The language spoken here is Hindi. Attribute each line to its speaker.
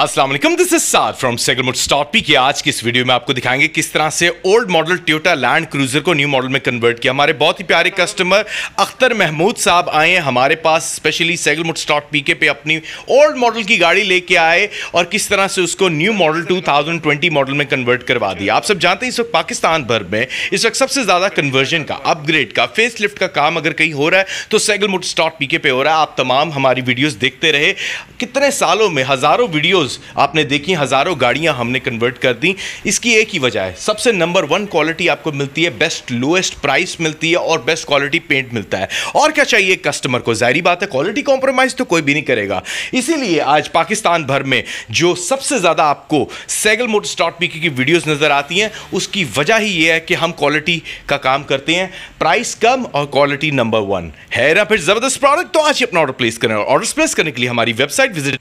Speaker 1: Aslam this is Saad from सेगलमुट स्टॉप पी आज की इस वीडियो में आपको दिखाएंगे किस तरह से old model Toyota Land Cruiser को न्यू मॉडल में कन्वर्ट किया हमारे बहुत ही प्यारे कस्टमर अख्तर महमूद साहब आए हैं हमारे पास स्पेशली सेगलमुट स्टॉक पी के पे अपनी ओल्ड मॉडल की गाड़ी लेके आए और किस तरह से उसको न्यू मॉडल 2020 मॉडल में कन्वर्ट करवा दिया आप सब जानते हैं इस वक्त पाकिस्तान भर में इस वक्त सबसे ज़्यादा कन्वर्जन का अपग्रेड का फेस लिफ्ट का काम अगर कहीं हो रहा है तो सेगलमुट स्टॉट पी के पे हो रहा है आप तमाम हमारी वीडियोज़ देखते रहे कितने सालों में हज़ारों वीडियोज़ वीडियोस आपने देखी हज़ारों गाड़ियां हमने कन्वर्ट कर दी इसकी एक ही वजह है सबसे नंबर वन क्वालिटी आपको मिलती है बेस्ट लोएस्ट प्राइस मिलती है और बेस्ट क्वालिटी पेंट मिलता है और क्या चाहिए कस्टमर को जाहरी बात है क्वालिटी कॉम्प्रोमाइज़ तो कोई भी नहीं करेगा इसीलिए आज पाकिस्तान भर में जो सबसे ज़्यादा आपको सैगल मोटर्स डॉट पी की वीडियोज़ नज़र आती हैं उसकी वजह ही यह है कि हम क्वालिटी का काम करते हैं प्राइस कम और क्वालिटी नंबर वन है ना फिर ज़बरदस्त प्रोडक्ट तो आज ही अपना ऑर्डर प्लेस करें ऑर्डर प्लेस करने के लिए हमारी वेबसाइट विजिट